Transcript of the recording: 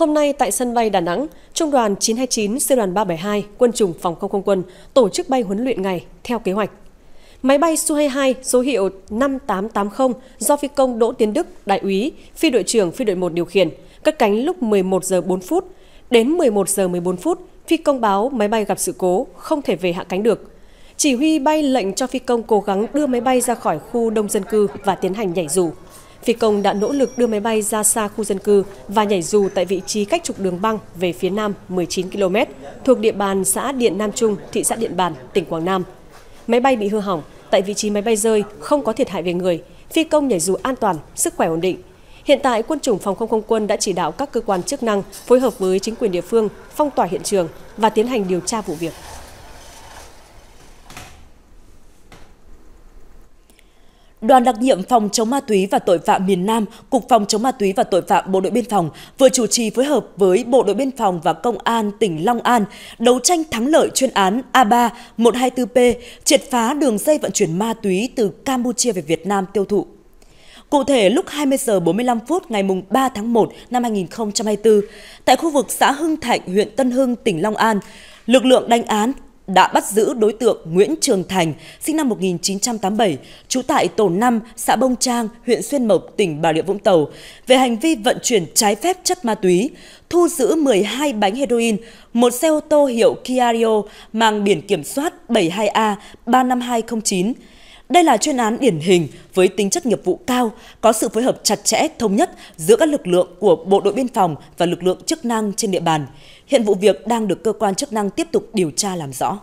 Hôm nay tại sân bay Đà Nẵng, Trung đoàn 929 Sư đoàn 372 Quân chủng Phòng không không quân tổ chức bay huấn luyện ngày theo kế hoạch. Máy bay Su-22 số hiệu 5880 do phi công Đỗ Tiến Đức, đại úy, phi đội trưởng phi đội 1 điều khiển, cất cánh lúc 11 giờ 4 phút. Đến 11 giờ 14 phút, phi công báo máy bay gặp sự cố, không thể về hạ cánh được. Chỉ huy bay lệnh cho phi công cố gắng đưa máy bay ra khỏi khu đông dân cư và tiến hành nhảy dù phi công đã nỗ lực đưa máy bay ra xa khu dân cư và nhảy dù tại vị trí cách trục đường băng về phía nam 19 km, thuộc địa bàn xã Điện Nam Trung, thị xã Điện Bàn, tỉnh Quảng Nam. Máy bay bị hư hỏng, tại vị trí máy bay rơi không có thiệt hại về người, phi công nhảy dù an toàn, sức khỏe ổn định. Hiện tại, quân chủng phòng không không quân đã chỉ đạo các cơ quan chức năng phối hợp với chính quyền địa phương phong tỏa hiện trường và tiến hành điều tra vụ việc. Đoàn đặc nhiệm phòng chống ma túy và tội phạm miền Nam, Cục phòng chống ma túy và tội phạm Bộ đội Biên phòng vừa chủ trì phối hợp với Bộ đội Biên phòng và Công an tỉnh Long An đấu tranh thắng lợi chuyên án A3 124P triệt phá đường dây vận chuyển ma túy từ Campuchia về Việt Nam tiêu thụ. Cụ thể, lúc 20 giờ 45 phút ngày 3 tháng 1 năm 2024, tại khu vực xã Hưng Thạnh, huyện Tân Hưng, tỉnh Long An, lực lượng đánh án đã bắt giữ đối tượng Nguyễn Trường Thành, sinh năm 1987, trú tại tổ 5, xã Bông Trang, huyện Xuyên Mộc, tỉnh Bà Rịa Vũng Tàu, về hành vi vận chuyển trái phép chất ma túy, thu giữ 12 bánh heroin, một xe ô tô hiệu Kia Rio mang biển kiểm soát 72A 35209, đây là chuyên án điển hình với tính chất nghiệp vụ cao, có sự phối hợp chặt chẽ, thống nhất giữa các lực lượng của Bộ đội Biên phòng và lực lượng chức năng trên địa bàn. Hiện vụ việc đang được cơ quan chức năng tiếp tục điều tra làm rõ.